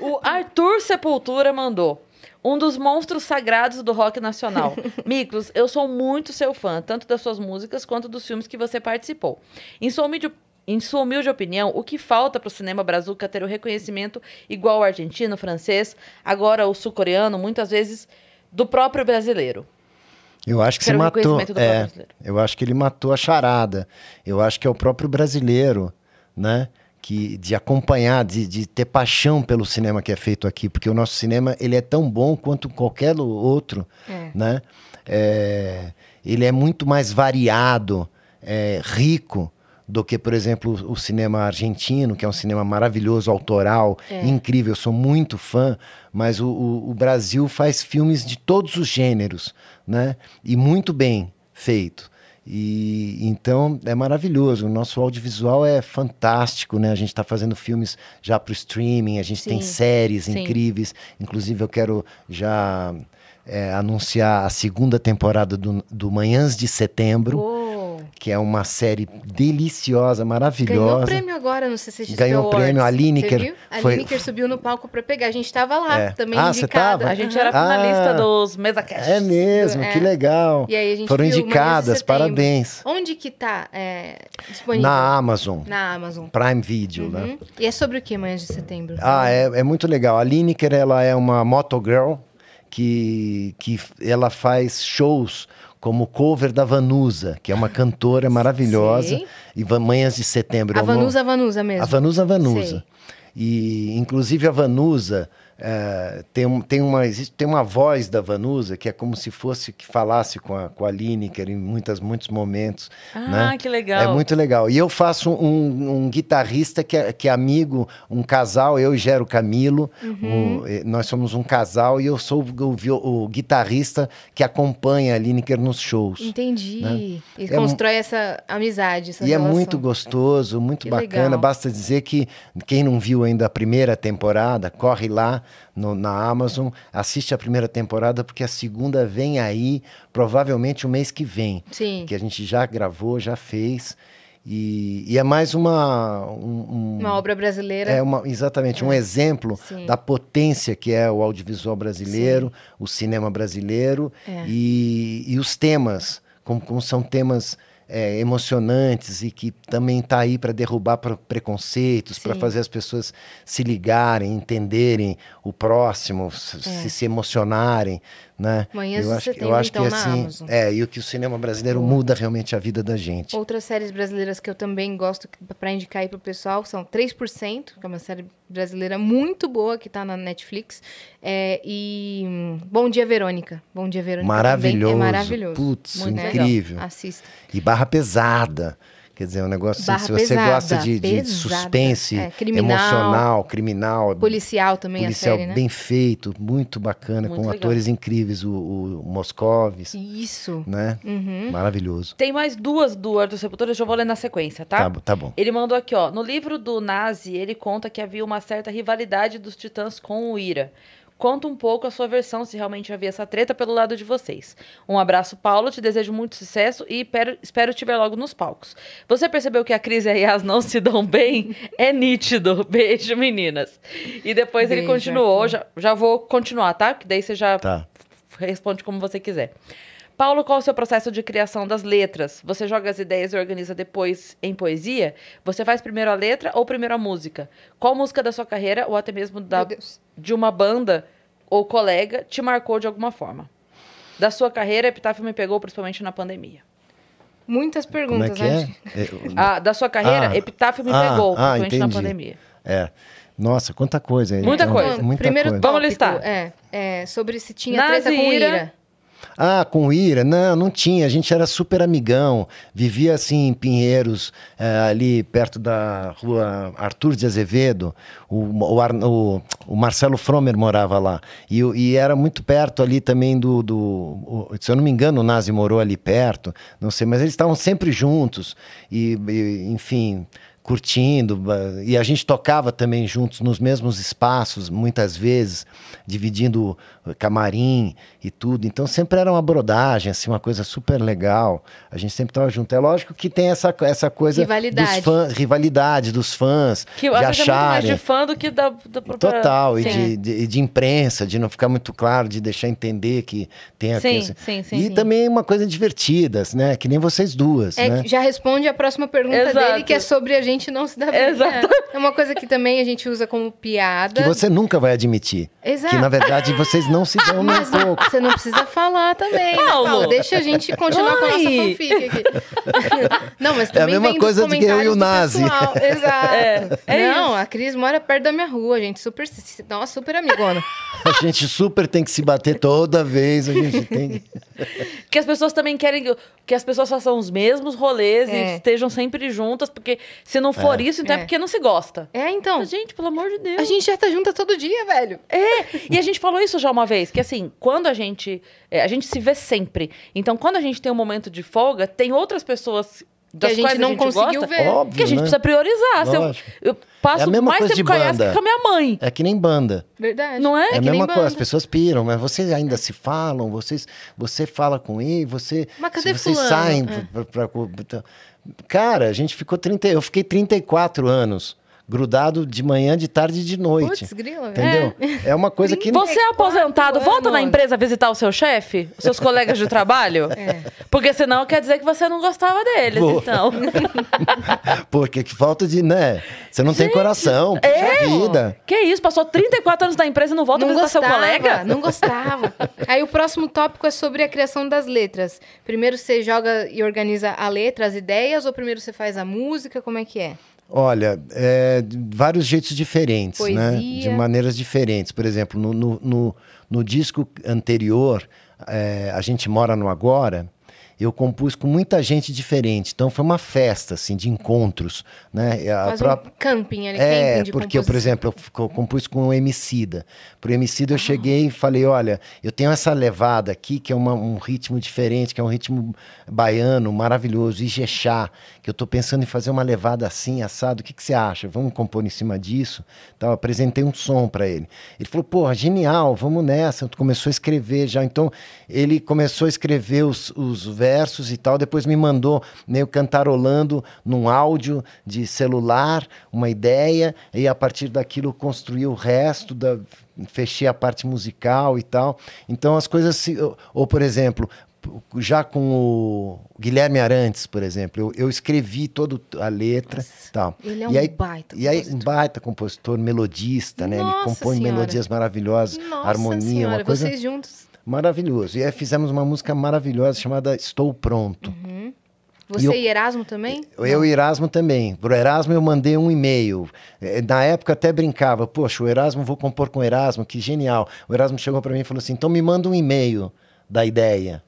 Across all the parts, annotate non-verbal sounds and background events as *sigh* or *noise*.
O Arthur Sepultura mandou. Um dos monstros sagrados do rock nacional. *laughs* Miklos, eu sou muito seu fã, tanto das suas músicas quanto dos filmes que você participou. Em sua humilde em sua humilde opinião, o que falta para o cinema brazuca ter o reconhecimento igual ao argentino, francês, agora o sul-coreano, muitas vezes do próprio brasileiro? Eu acho que Quero você matou. É, eu acho que ele matou a charada. Eu acho que é o próprio brasileiro, né? que de acompanhar, de, de ter paixão pelo cinema que é feito aqui, porque o nosso cinema ele é tão bom quanto qualquer outro, é. né? É, ele é muito mais variado, é, rico do que, por exemplo, o cinema argentino, que é um cinema maravilhoso, autoral, é. incrível. Eu sou muito fã, mas o, o, o, Brasil faz filmes de todos os gêneros, né? E muito bem feito. E então é maravilhoso. O nosso audiovisual é fantástico, né? A gente está fazendo filmes já para o streaming, a gente Sim. tem séries Sim. incríveis. Inclusive, eu quero já é, anunciar a segunda temporada do, do Manhãs de Setembro. Uou que é uma série deliciosa, maravilhosa. Ganhou prêmio agora no CCXP Ganhou Awards, prêmio, a Lineker. A foi... Lineker subiu no palco para pegar. A gente estava lá é. também ah, indicada. A gente era ah. finalista ah, dos Mesa Cash. É mesmo, é. que legal. E aí a gente Foram indicadas, parabéns. Onde que tá é, disponível? Na Amazon. Na Amazon. Prime Video, né? uhum. né? E é sobre o que Manhã de Setembro? Ah, é, é muito legal. A Lineker, ela é uma motogirl que, que ela faz shows como cover da Vanusa, que é uma cantora maravilhosa. E Manhãs de Setembro. A é Vanusa, Vanusa mesmo. A Vanusa, Vanusa. Sei. E, inclusive, a Vanusa eh, tem, tem, uma, existe, tem uma voz da Vanusa que é como se fosse que falasse com a, com a Lineker em muitas, muitos momentos. Ah, né? que é legal. É muito legal. E eu faço um, um guitarrista que é, que é amigo, um casal, eu e Gero Camilo, uhum. Eh, nós somos um casal e eu sou o, o, o, guitarrista que acompanha a Lineker nos shows. Entendi. Né? E é constrói essa amizade. Essa e é relação. é muito gostoso, muito que bacana. Legal. Basta dizer que quem não viu ainda a primeira temporada, corre lá no, na Amazon. Assiste a primeira temporada, porque a segunda vem aí, provavelmente o mês que vem. Sim. Que a gente já gravou, já fez. E, e, é mais uma. Um, um, uma obra brasileira. É uma, exatamente, é. um exemplo Sim. da potência que é o audiovisual brasileiro, Sim. o cinema brasileiro é. e, e os temas, como, como são temas é, emocionantes e que também está aí para derrubar preconceitos, para fazer as pessoas se ligarem, entenderem o próximo, é. se, se, emocionarem né? Manhãs eu acho, setembro, eu acho então, que assim, é, e o que o cinema brasileiro muda realmente a vida da gente. Outras séries brasileiras que eu também gosto para indicar aí pro pessoal são 3%, que é uma série brasileira muito boa que tá na Netflix, é, e hum, Bom Dia Verônica. Bom Dia Verônica maravilhoso. é maravilhoso. Putz, incrível. Assista. E Barra Pesada. Quer dizer, é um negócio assim, se você pesada, gosta de, de suspense é, criminal, emocional, criminal. Policial também policial a série, né? bem feito, muito bacana, muito com legal. atores incríveis, o, o Moscovis. Isso. Né? Uhum. Maravilhoso. Tem mais duas do Arthur Sepultura, eu vou ler na sequência, tá? tá? Tá bom. Ele mandou aqui, ó. No livro do Nazi, ele conta que havia uma certa rivalidade dos titãs com o Ira. Conta um pouco a sua versão se realmente havia essa treta pelo lado de vocês. Um abraço, Paulo, te desejo muito sucesso e espero, espero te ver logo nos palcos. Você percebeu que a Cris e a Yas não se dão bem? *laughs* É nítido. Beijo, meninas. E depois Beijo, ele continuou, então. já, já vou continuar, tá? Que daí você já tá. responde como você quiser. Paulo, qual é o seu processo de criação das letras? Você joga as ideias e organiza depois em poesia? Você faz primeiro a letra ou primeiro a música? Qual música da sua carreira ou até mesmo da, de uma banda ou colega te marcou de alguma forma? Da sua carreira, Epitáfio me pegou principalmente na pandemia. Muitas perguntas, Como é que né? É? é *laughs* ah, da sua carreira, ah, Epitáfio me ah, pegou ah, principalmente entendi. na pandemia. É. Nossa, quanta coisa. Muita coisa. Muita Primeiro coisa. Vamos listar. É, é, sobre se tinha Nazira, treta é com Ira. Ah, com ira? Não, não tinha. A gente era super amigão. Vivia assim em Pinheiros, eh, ali perto da rua Arthur de Azevedo. O, o, Ar, o, o Marcelo Fromer morava lá. E, e, era muito perto ali também do. do se eu não me engano, o Nazi morou ali perto. Não sei, mas eles estavam sempre juntos. e, e enfim curtindo. E a gente tocava também juntos nos mesmos espaços, muitas vezes, dividindo eh, camarim e tudo. Então sempre era uma brodagem, assim, uma coisa super legal. A gente sempre estava junto. É lógico que tem essa, essa coisa rivalidade. dos fãs, rivalidade dos fãs. Que é de acharem... é de fã do que da, da própria... Total, sim. e de, de, de, imprensa, de não ficar muito claro, de deixar entender que tem a sim, sim, sim, E sim. também uma coisa divertida, né? Que nem vocês duas. É, né? Já responde a próxima pergunta Exato. dele, que é sobre a gente gente não se dá bem. Né? Exato. É uma coisa que também a gente usa como piada. Que você nunca vai admitir. Exato. Que na verdade vocês não se dão ah, nem um pouco. Você não precisa falar também. Né, Paulo, Paulo deixa a gente continuar com a nossa fanfic aqui. *laughs* Não, mas também é a mesma coisa de que eu e o Nazi. *laughs* É. Exato. É. É não, isso. a Cris mora perto da minha rua, a gente super, uma super amigona. A gente super tem que se bater toda vez, a gente tem que *laughs* as pessoas também querem que as pessoas façam os mesmos rolês é. e estejam sempre juntas, porque se não não for é. isso, então é, é. porque não se gosta. É, então. Gente, pelo amor de Deus. A gente já tá junta todo dia, velho. É. E a gente falou isso já uma vez, que assim, quando a gente. É, a gente se vê sempre. Então, quando a gente tem um momento de folga, tem outras pessoas das que a gente não a gente conseguiu gosta, ver. Óbvio, Porque a gente né? precisa priorizar. Eu, eu, passo é a mesma mais coisa tempo com a banda. que com a minha mãe. É que nem banda. Verdade. Não é? É, é a mesma coisa. As pessoas piram, mas vocês ainda se falam, vocês, você fala com ele, você, mas cadê vocês fulano? saem é. pra, pra, pra, Cara, a gente ficou 30... Eu fiquei 34 anos grudado de manhã, de tarde e de noite. Puts, grilo, entendeu? É. é. uma coisa que Você é, é aposentado, volta na empresa visitar o seu chefe, os seus colegas de trabalho? *laughs* É. Porque senão quer dizer que você não gostava deles, então. *laughs* Porque que falta de, né? Você não Gente, tem coração, é? vida. Que isso, passou 34 anos na empresa e não volta não visitar gostava, seu colega? Não gostava. Aí o próximo tópico é sobre a criação das letras. Primeiro você joga e organiza a letra, as ideias ou primeiro você faz a música, como é que é? Olha, é, vários jeitos diferentes, Poesia. né? De maneiras diferentes. Por exemplo, no, no, no, no disco anterior, é, A Gente Mora no Agora, eu compus com muita gente diferente. Então foi uma festa, assim, de encontros, né? A Faz própria... um camping ali, É, camping de porque, por exemplo, eu compus com o Emicida. Pro Emicida eu ah. cheguei e falei, olha, eu tenho essa levada aqui, que é uma, um ritmo diferente, que é um ritmo baiano, maravilhoso, Ijexá que eu estou pensando em fazer uma levada assim, assado, o que, que você acha? Vamos compor em cima disso? Então, apresentei um som para ele. Ele falou, porra, genial, vamos nessa. tu Começou a escrever já. Então, ele começou a escrever os, os versos e tal, depois me mandou meio cantarolando num áudio de celular uma ideia, e a partir daquilo construí o resto da fechei a parte musical e tal. Então as coisas se ou por exemplo, já com o Guilherme Arantes, por exemplo, eu, eu escrevi toda a letra. tal. Ele é um e aí, baita E aí, compositor. um baita compositor, melodista, né? Nossa ele compõe senhora. melodias maravilhosas, Nossa harmonia, senhora, uma coisa... vocês juntos. Maravilhoso. E aí fizemos uma música maravilhosa chamada Estou Pronto. Uhum. Você e, eu, e Erasmo também? Eu e Erasmo também. Pro Erasmo eu mandei um e-mail. É, na época até brincava, poxa, o Erasmo vou compor com o Erasmo, que genial. O Erasmo chegou para mim e falou assim: "Então me manda um e-mail da ideia".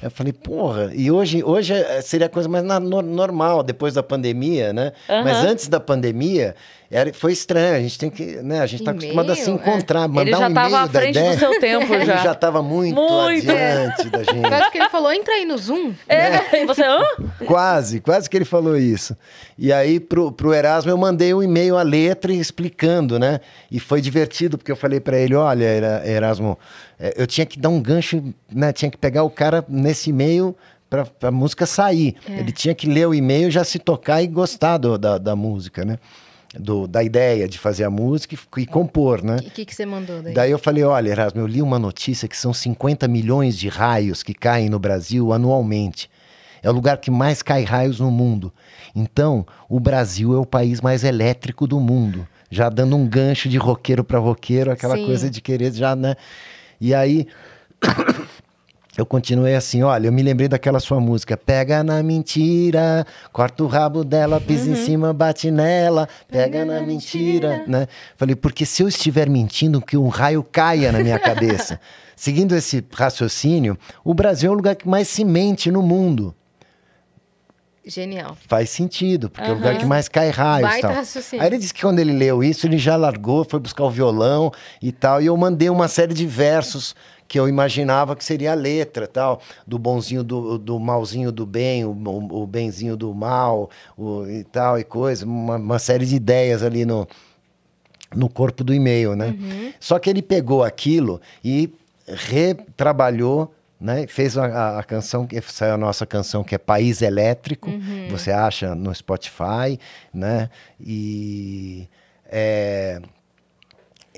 Eu falei, porra, e hoje, hoje é, seria a coisa mais normal, depois da pandemia, né? Uhum. Mas antes da pandemia, era, foi estranho, a gente tem que, né, a gente tá acostumado a se é. encontrar, é. mandar um e-mail da *laughs* Ele já tava à frente do seu tempo já. Ele já estava muito, muito adiante da gente. Quase que ele falou, entra aí no Zoom. É, né? e você, hã? Quase, quase que ele falou isso. E aí, pro, pro Erasmo, eu mandei um e-mail a letra explicando, né, e foi divertido, porque eu falei para ele, olha, Erasmo, é, eu tinha que dar um gancho, né, tinha que pegar o cara nesse e-mail para a música sair. É. Ele tinha que ler o e-mail, já se tocar e gostar do, da, da música, né? do, da ideia de fazer a música e, e compor, né? O que, que, você mandou daí? Daí eu falei, olha, Erasmo, eu li uma notícia que são 50 milhões de raios que caem no Brasil anualmente. É o lugar que mais cai raios no mundo. Então, o Brasil é o país mais elétrico do mundo. Já dando um gancho de roqueiro para roqueiro, aquela Sim. coisa de querer já, né? E aí eu continuei assim, olha, eu me lembrei daquela sua música, pega na mentira, corta o rabo dela, pisa uhum. em cima, bate nela, pega, pega na, na mentira. mentira, né? Falei, porque se eu estiver mentindo, que um raio caia na minha cabeça. *laughs* Seguindo esse raciocínio, o Brasil é o lugar que mais se mente no mundo. Genial. Faz sentido, porque uhum. é o lugar que mais cai raios tal. Raciocínio. Aí ele disse que quando ele leu isso, ele já largou, foi buscar o violão e tal, e eu mandei uma série de versos que eu imaginava que seria a letra, tal, do bonzinho do, do malzinho do bem, o, o, benzinho do mal, o, e tal, e coisa, uma, uma série de ideias ali no, no corpo do e-mail, né? Uhum. Só que ele pegou aquilo e retrabalhou né? Fez a, a, a, canção que saiu a nossa canção que é País Elétrico, uhum. você acha no Spotify, né? E é,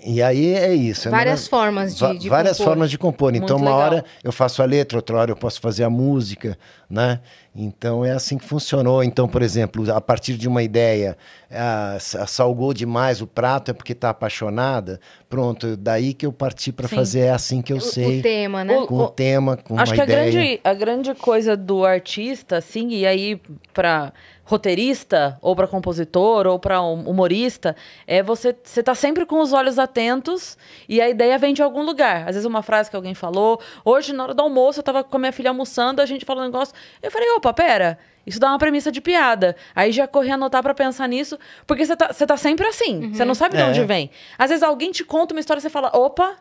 e aí é isso. É várias formas de, de Várias compor. formas de compor. Então, Muito então, uma legal. hora eu faço a letra, outra hora eu posso fazer a música, né? Então, é assim que funcionou. Então, por exemplo, a partir de uma ideia, ah, salgou demais o prato é porque está apaixonada. Pronto, daí que eu parti para fazer é assim que eu o, sei. O tema, né? Com o, o tema, com acho uma que ideia. A grande, a grande coisa do artista, assim, e aí para roteirista ou para compositor ou para hum, humorista é você você tá sempre com os olhos atentos e a ideia vem de algum lugar às vezes uma frase que alguém falou hoje na hora do almoço eu estava com a minha filha almoçando a gente falou um negócio eu falei opa pera isso dá uma premissa de piada. Aí já corri anotar para pensar nisso, porque você tá, tá sempre assim. Uhum. Você uhum. não sabe de é. onde vem. Às vezes alguém te conta uma história e você fala, opa,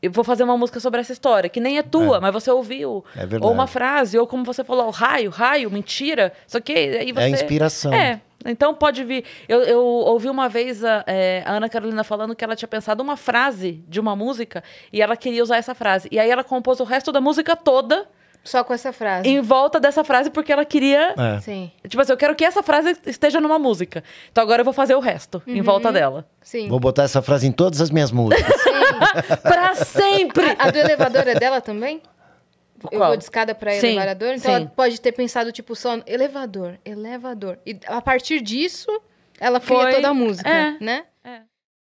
eu vou fazer uma música sobre essa história, que nem é tua, é. mas você ouviu. É verdade. Ou uma frase, ou como você falou, raio, raio, mentira, Só que Aí é você... É inspiração. É. Então pode vir. Eu, eu ouvi uma vez a, é, a, Ana Carolina falando que ela tinha pensado uma frase de uma música e ela queria usar essa frase. E aí ela compôs o resto da música toda só com essa frase. Em volta dessa frase, porque ela queria. É. Sim. Tipo assim, eu quero que essa frase esteja numa música. Então agora eu vou fazer o resto uhum. em volta dela. Sim. Vou botar essa frase em todas as minhas músicas. *laughs* Sim. pra sempre! A, do elevador é dela também? eu vou de escada para elevador, então sim. ela pode ter pensado tipo só elevador, elevador. E a partir disso, ela cria toda a música, é. né? É.